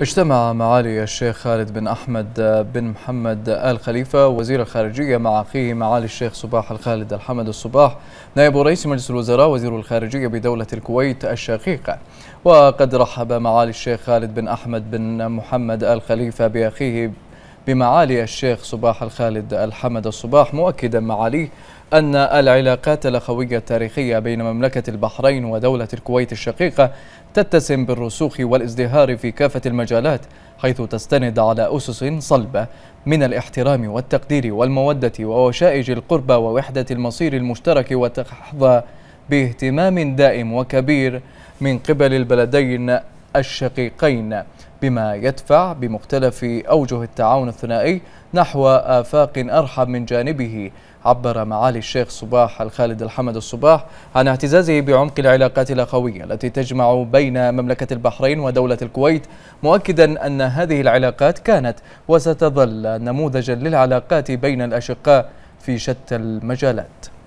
اجتمع معالي الشيخ خالد بن أحمد بن محمد آل خليفة وزير الخارجية مع أخيه معالي الشيخ صباح الخالد الحمد الصباح نائب رئيس مجلس الوزراء وزير الخارجية بدولة الكويت الشقيقة وقد رحب معالي الشيخ خالد بن أحمد بن محمد آل خليفة بأخيه بمعالي الشيخ صباح الخالد الحمد الصباح مؤكدا معاليه أن العلاقات الأخوية التاريخية بين مملكة البحرين ودولة الكويت الشقيقة تتسم بالرسوخ والازدهار في كافة المجالات حيث تستند على أسس صلبة من الاحترام والتقدير والمودة ووشائج القربة ووحدة المصير المشترك وتحظى باهتمام دائم وكبير من قبل البلدين الشقيقين بما يدفع بمختلف أوجه التعاون الثنائي نحو آفاق أرحب من جانبه عبر معالي الشيخ صباح الخالد الحمد الصباح عن اعتزازه بعمق العلاقات الأخوية التي تجمع بين مملكة البحرين ودولة الكويت مؤكدا أن هذه العلاقات كانت وستظل نموذجا للعلاقات بين الأشقاء في شتى المجالات